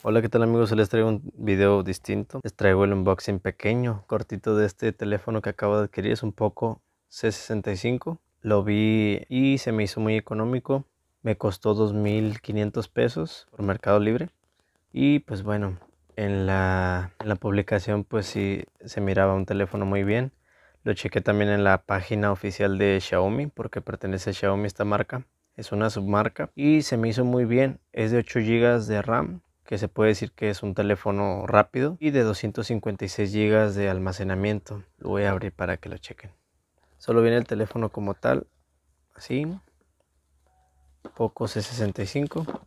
Hola qué tal amigos, les traigo un video distinto, les traigo el unboxing pequeño, cortito de este teléfono que acabo de adquirir, es un poco C65, lo vi y se me hizo muy económico, me costó 2.500 pesos por Mercado Libre y pues bueno, en la, en la publicación pues sí se miraba un teléfono muy bien, lo chequé también en la página oficial de Xiaomi porque pertenece a Xiaomi esta marca es una submarca y se me hizo muy bien. Es de 8 GB de RAM, que se puede decir que es un teléfono rápido y de 256 GB de almacenamiento. Lo voy a abrir para que lo chequen. Solo viene el teléfono como tal, así. Poco C65.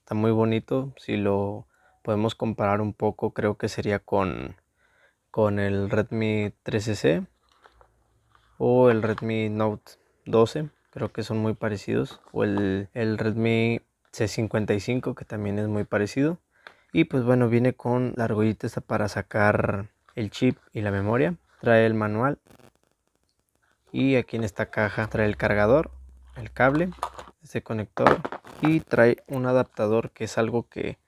Está muy bonito, si lo podemos comparar un poco, creo que sería con con el Redmi 13C o el Redmi Note 12, creo que son muy parecidos, o el, Redmi C55 que también es muy parecido. Y pues bueno, viene con la argollita esta para sacar el chip y la memoria. Trae el manual. Y aquí en esta caja trae el cargador, el cable, este conector. Y trae un adaptador que es algo que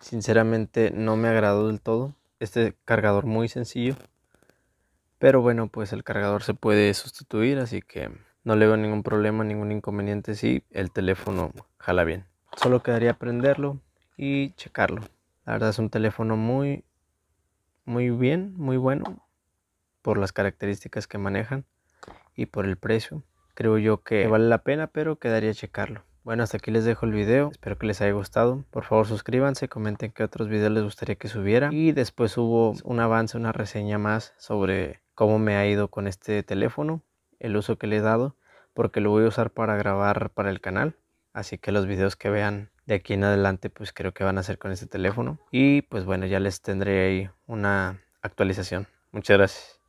sinceramente no me agradó del todo. Este cargador muy sencillo. Pero bueno, pues el cargador se puede sustituir, así que no le veo ningún problema, ningún inconveniente si el teléfono jala bien. Solo quedaría prenderlo y checarlo. La verdad es un teléfono muy, muy bien, muy bueno por las características que manejan y por el precio. Creo yo que vale la pena, pero quedaría checarlo. Bueno, hasta aquí les dejo el video. Espero que les haya gustado. Por favor, suscríbanse, comenten qué otros videos les gustaría que subiera. Y después hubo un avance, una reseña más sobre cómo me ha ido con este teléfono, el uso que le he dado, porque lo voy a usar para grabar para el canal. Así que los videos que vean de aquí en adelante, pues creo que van a ser con este teléfono. Y pues bueno, ya les tendré ahí una actualización. Muchas gracias.